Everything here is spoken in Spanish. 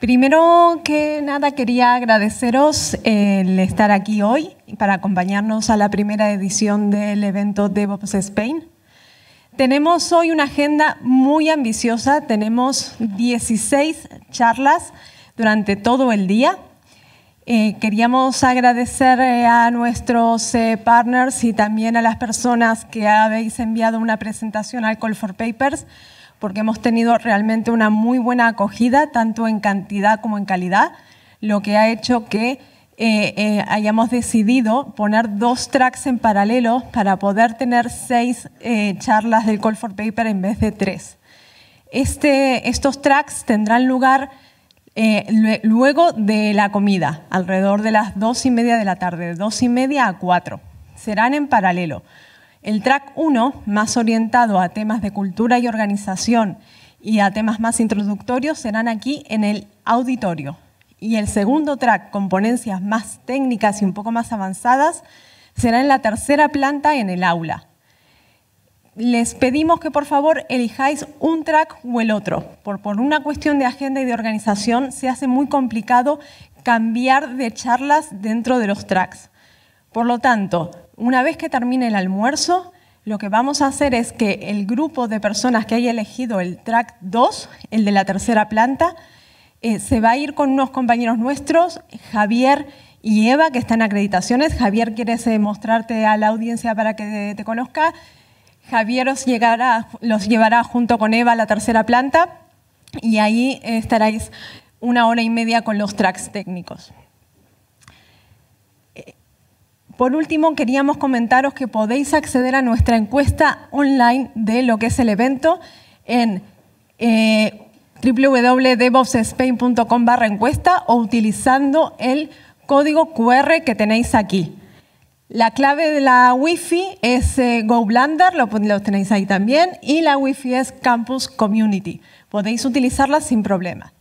Primero que nada quería agradeceros el estar aquí hoy para acompañarnos a la primera edición del evento DevOps Spain. Tenemos hoy una agenda muy ambiciosa, tenemos 16 charlas durante todo el día. Eh, queríamos agradecer eh, a nuestros eh, partners y también a las personas que habéis enviado una presentación al Call for Papers porque hemos tenido realmente una muy buena acogida, tanto en cantidad como en calidad, lo que ha hecho que eh, eh, hayamos decidido poner dos tracks en paralelo para poder tener seis eh, charlas del Call for Paper en vez de tres. Este, estos tracks tendrán lugar luego de la comida, alrededor de las dos y media de la tarde, de dos y media a cuatro. Serán en paralelo. El track 1, más orientado a temas de cultura y organización y a temas más introductorios, serán aquí en el auditorio. Y el segundo track, con ponencias más técnicas y un poco más avanzadas, será en la tercera planta en el aula. Les pedimos que por favor elijáis un track o el otro. Por, por una cuestión de agenda y de organización se hace muy complicado cambiar de charlas dentro de los tracks. Por lo tanto, una vez que termine el almuerzo, lo que vamos a hacer es que el grupo de personas que haya elegido el track 2, el de la tercera planta, eh, se va a ir con unos compañeros nuestros, Javier y Eva, que están en acreditaciones. Javier, ¿quieres eh, mostrarte a la audiencia para que te, conozca? Javier los llevará junto con Eva a la tercera planta y ahí estaréis una hora y media con los tracks técnicos. Por último, queríamos comentaros que podéis acceder a nuestra encuesta online de lo que es el evento en eh, barra encuesta o utilizando el código QR que tenéis aquí. La clave de la Wi-Fi es eh, GoBlander, lo, lo tenéis ahí también, y la Wi-Fi es Campus Community. Podéis utilizarla sin problema.